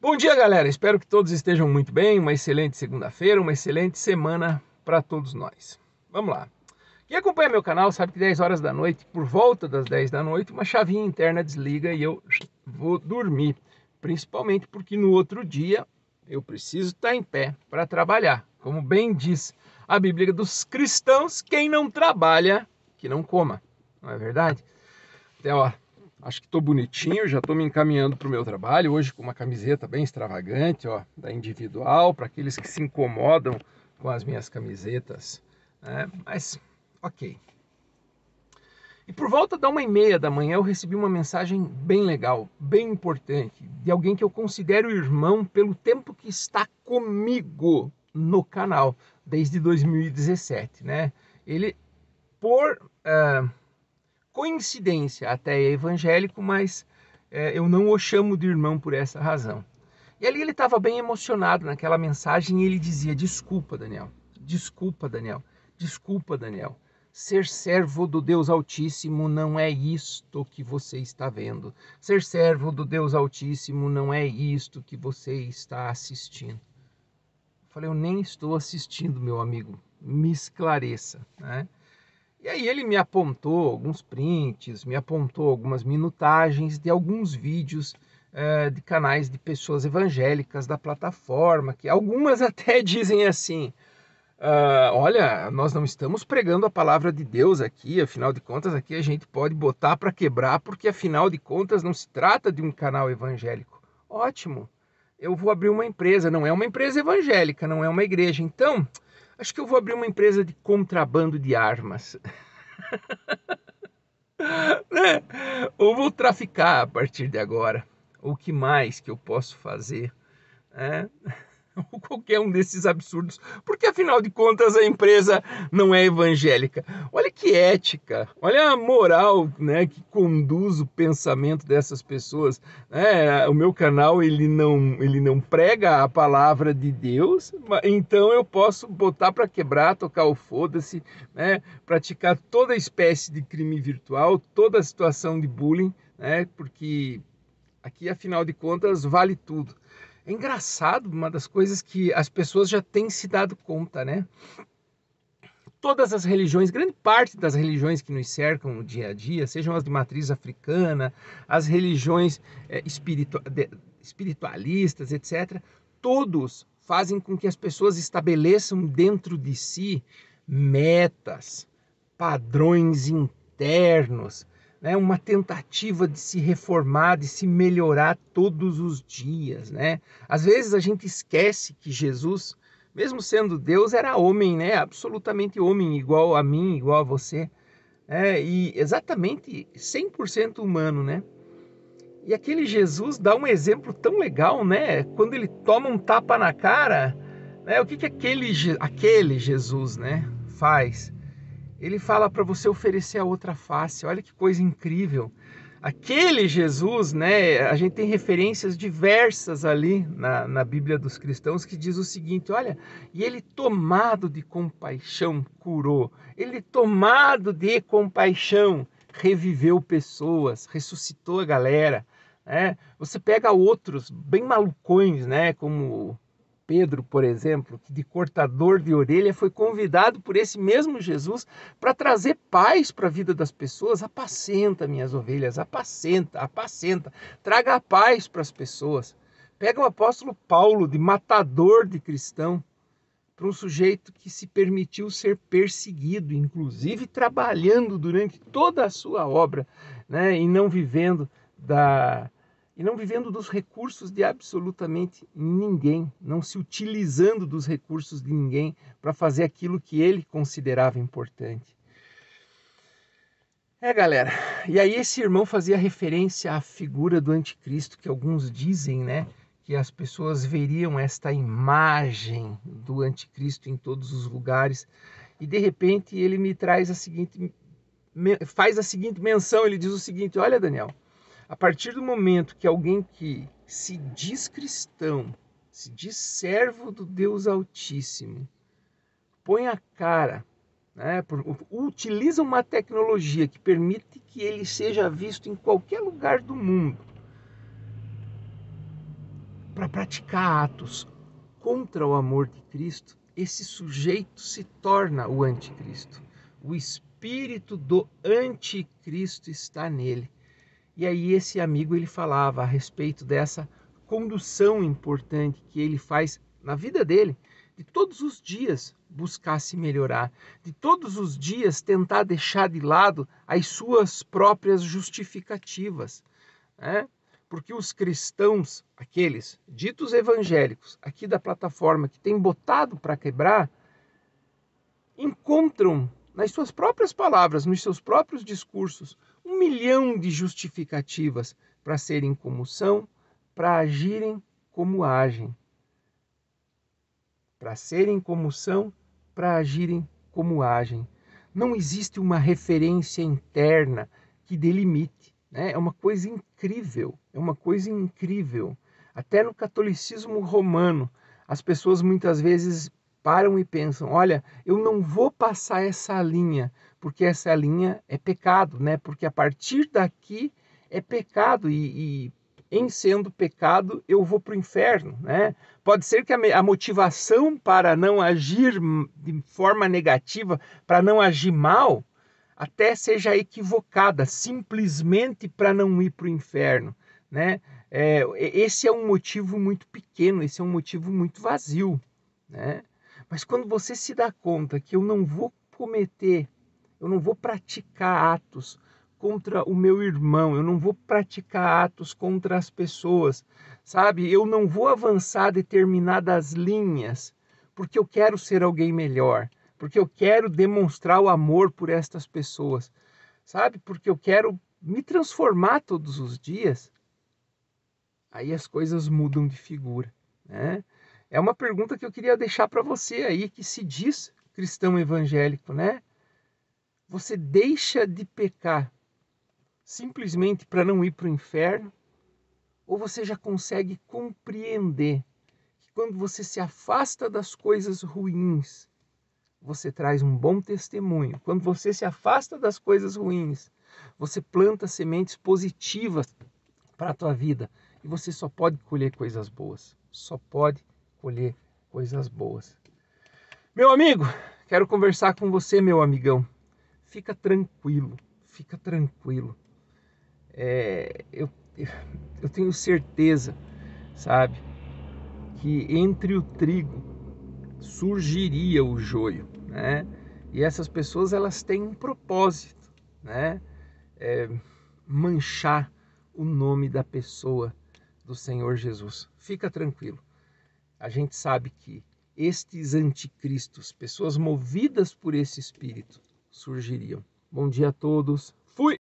Bom dia, galera. Espero que todos estejam muito bem. Uma excelente segunda-feira, uma excelente semana para todos nós. Vamos lá. Quem acompanha meu canal sabe que 10 horas da noite, por volta das 10 da noite, uma chavinha interna desliga e eu vou dormir. Principalmente porque no outro dia eu preciso estar tá em pé para trabalhar. Como bem diz a Bíblia dos cristãos, quem não trabalha, que não coma. Não é verdade? Até então, lá. Acho que estou bonitinho, já estou me encaminhando para o meu trabalho, hoje com uma camiseta bem extravagante, ó, da individual, para aqueles que se incomodam com as minhas camisetas. Né? Mas, ok. E por volta da uma e meia da manhã eu recebi uma mensagem bem legal, bem importante, de alguém que eu considero irmão pelo tempo que está comigo no canal, desde 2017, né? Ele, por... Uh, coincidência, até é evangélico, mas é, eu não o chamo de irmão por essa razão. E ali ele estava bem emocionado naquela mensagem e ele dizia: Desculpa, Daniel, desculpa, Daniel, desculpa, Daniel. Ser servo do Deus Altíssimo não é isto que você está vendo. Ser servo do Deus Altíssimo não é isto que você está assistindo. Eu falei, eu nem estou assistindo, meu amigo. Me esclareça. Né? E aí ele me apontou alguns prints, me apontou algumas minutagens de alguns vídeos eh, de canais de pessoas evangélicas da plataforma, que algumas até dizem assim. Uh, olha, nós não estamos pregando a palavra de Deus aqui, afinal de contas, aqui a gente pode botar para quebrar, porque afinal de contas não se trata de um canal evangélico. Ótimo, eu vou abrir uma empresa, não é uma empresa evangélica, não é uma igreja. Então, Acho que eu vou abrir uma empresa de contrabando de armas. né? Ou vou traficar a partir de agora. O que mais que eu posso fazer? Né? ou qualquer um desses absurdos, porque afinal de contas a empresa não é evangélica. Olha que ética, olha a moral né, que conduz o pensamento dessas pessoas. É, o meu canal ele não, ele não prega a palavra de Deus, então eu posso botar para quebrar, tocar o foda-se, né, praticar toda espécie de crime virtual, toda situação de bullying, né, porque aqui afinal de contas vale tudo. É engraçado, uma das coisas que as pessoas já têm se dado conta, né? Todas as religiões, grande parte das religiões que nos cercam no dia a dia, sejam as de matriz africana, as religiões é, espiritu espiritualistas, etc., todos fazem com que as pessoas estabeleçam dentro de si metas, padrões internos, né, uma tentativa de se reformar, de se melhorar todos os dias, né? Às vezes a gente esquece que Jesus, mesmo sendo Deus, era homem, né? Absolutamente homem, igual a mim, igual a você, é E exatamente 100% humano, né? E aquele Jesus dá um exemplo tão legal, né? Quando ele toma um tapa na cara, né? O que que aquele aquele Jesus, né, faz? ele fala para você oferecer a outra face. Olha que coisa incrível. Aquele Jesus, né? A gente tem referências diversas ali na, na Bíblia dos cristãos que diz o seguinte: olha, e ele tomado de compaixão curou, ele tomado de compaixão reviveu pessoas, ressuscitou a galera. Né? Você pega outros bem malucões, né? Como Pedro, por exemplo, que de cortador de orelha foi convidado por esse mesmo Jesus para trazer paz para a vida das pessoas. Apacenta minhas ovelhas, apacenta, apacenta, traga a paz para as pessoas. Pega o apóstolo Paulo, de matador de cristão, para um sujeito que se permitiu ser perseguido, inclusive trabalhando durante toda a sua obra, né, e não vivendo da e não vivendo dos recursos de absolutamente ninguém, não se utilizando dos recursos de ninguém para fazer aquilo que ele considerava importante. É, galera. E aí esse irmão fazia referência à figura do anticristo que alguns dizem, né, que as pessoas veriam esta imagem do anticristo em todos os lugares. E de repente ele me traz a seguinte faz a seguinte menção, ele diz o seguinte: "Olha, Daniel, a partir do momento que alguém que se diz cristão, se diz servo do Deus Altíssimo, põe a cara, né, utiliza uma tecnologia que permite que ele seja visto em qualquer lugar do mundo para praticar atos contra o amor de Cristo, esse sujeito se torna o anticristo. O espírito do anticristo está nele. E aí esse amigo ele falava a respeito dessa condução importante que ele faz na vida dele, de todos os dias buscar se melhorar, de todos os dias tentar deixar de lado as suas próprias justificativas, né? Porque os cristãos, aqueles ditos evangélicos, aqui da plataforma que tem botado para quebrar, encontram nas suas próprias palavras, nos seus próprios discursos, milhão de justificativas para serem como são, para agirem como agem. Para serem como são, para agirem como agem. Não existe uma referência interna que delimite. Né? É uma coisa incrível, é uma coisa incrível. Até no catolicismo romano, as pessoas muitas vezes param e pensam: olha, eu não vou passar essa linha, porque essa linha é pecado, né? Porque a partir daqui é pecado e, e em sendo pecado eu vou para o inferno, né? Pode ser que a, a motivação para não agir de forma negativa, para não agir mal, até seja equivocada, simplesmente para não ir para o inferno, né? É, esse é um motivo muito pequeno, esse é um motivo muito vazio, né? Mas quando você se dá conta que eu não vou cometer, eu não vou praticar atos contra o meu irmão, eu não vou praticar atos contra as pessoas, sabe? Eu não vou avançar determinadas linhas porque eu quero ser alguém melhor, porque eu quero demonstrar o amor por estas pessoas, sabe? Porque eu quero me transformar todos os dias. Aí as coisas mudam de figura, né? É uma pergunta que eu queria deixar para você aí que se diz cristão evangélico, né? Você deixa de pecar simplesmente para não ir para o inferno? Ou você já consegue compreender que quando você se afasta das coisas ruins, você traz um bom testemunho. Quando você se afasta das coisas ruins, você planta sementes positivas para a tua vida e você só pode colher coisas boas. Só pode colher coisas boas. Meu amigo, quero conversar com você, meu amigão. Fica tranquilo, fica tranquilo. É, eu, eu tenho certeza, sabe, que entre o trigo surgiria o joio, né? E essas pessoas elas têm um propósito, né? É, manchar o nome da pessoa do Senhor Jesus. Fica tranquilo a gente sabe que estes anticristos, pessoas movidas por esse espírito, surgiriam. Bom dia a todos. Fui!